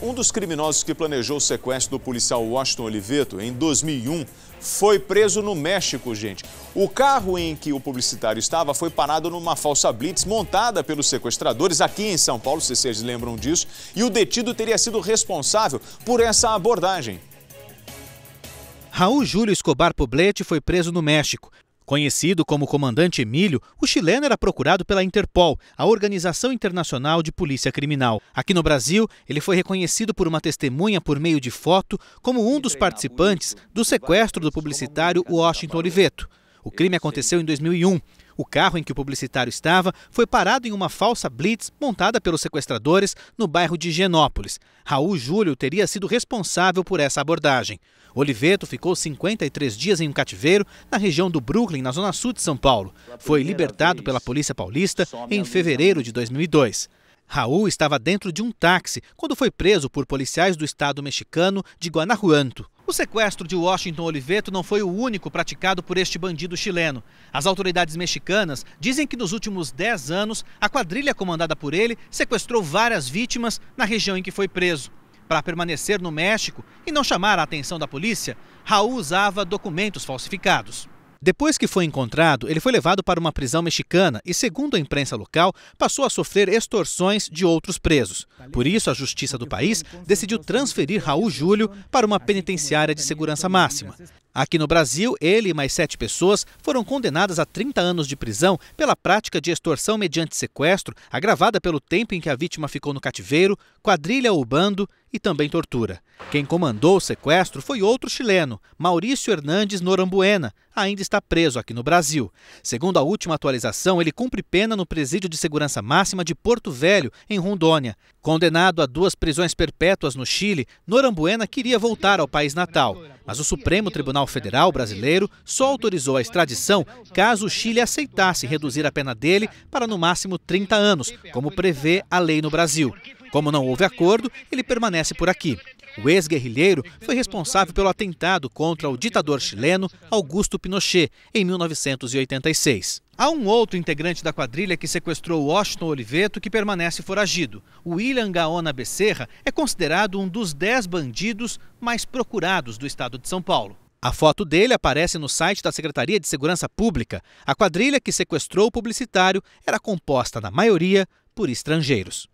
Um dos criminosos que planejou o sequestro do policial Washington Oliveto em 2001 foi preso no México, gente. O carro em que o publicitário estava foi parado numa falsa blitz montada pelos sequestradores aqui em São Paulo, se vocês lembram disso, e o detido teria sido responsável por essa abordagem. Raul Júlio Escobar Poblete foi preso no México. Conhecido como Comandante Emílio, o chileno era procurado pela Interpol, a Organização Internacional de Polícia Criminal. Aqui no Brasil, ele foi reconhecido por uma testemunha por meio de foto como um dos participantes do sequestro do publicitário Washington Oliveto. O crime aconteceu em 2001. O carro em que o publicitário estava foi parado em uma falsa blitz montada pelos sequestradores no bairro de Genópolis. Raul Júlio teria sido responsável por essa abordagem. Oliveto ficou 53 dias em um cativeiro na região do Brooklyn, na zona sul de São Paulo. Foi libertado pela polícia paulista em fevereiro de 2002. Raul estava dentro de um táxi quando foi preso por policiais do estado mexicano de Guanajuato. O sequestro de Washington Oliveto não foi o único praticado por este bandido chileno. As autoridades mexicanas dizem que nos últimos 10 anos, a quadrilha comandada por ele sequestrou várias vítimas na região em que foi preso. Para permanecer no México e não chamar a atenção da polícia, Raul usava documentos falsificados. Depois que foi encontrado, ele foi levado para uma prisão mexicana e, segundo a imprensa local, passou a sofrer extorsões de outros presos. Por isso, a justiça do país decidiu transferir Raul Júlio para uma penitenciária de segurança máxima. Aqui no Brasil, ele e mais sete pessoas foram condenadas a 30 anos de prisão pela prática de extorsão mediante sequestro, agravada pelo tempo em que a vítima ficou no cativeiro, quadrilha ou bando e também tortura. Quem comandou o sequestro foi outro chileno, Maurício Hernandes Norambuena, ainda está preso aqui no Brasil. Segundo a última atualização, ele cumpre pena no presídio de segurança máxima de Porto Velho, em Rondônia. Condenado a duas prisões perpétuas no Chile, Norambuena queria voltar ao país natal mas o Supremo Tribunal Federal brasileiro só autorizou a extradição caso o Chile aceitasse reduzir a pena dele para no máximo 30 anos, como prevê a lei no Brasil. Como não houve acordo, ele permanece por aqui. O ex-guerrilheiro foi responsável pelo atentado contra o ditador chileno Augusto Pinochet em 1986. Há um outro integrante da quadrilha que sequestrou Washington Oliveto que permanece foragido. O William Gaona Becerra é considerado um dos dez bandidos mais procurados do estado de São Paulo. A foto dele aparece no site da Secretaria de Segurança Pública. A quadrilha que sequestrou o publicitário era composta, na maioria, por estrangeiros.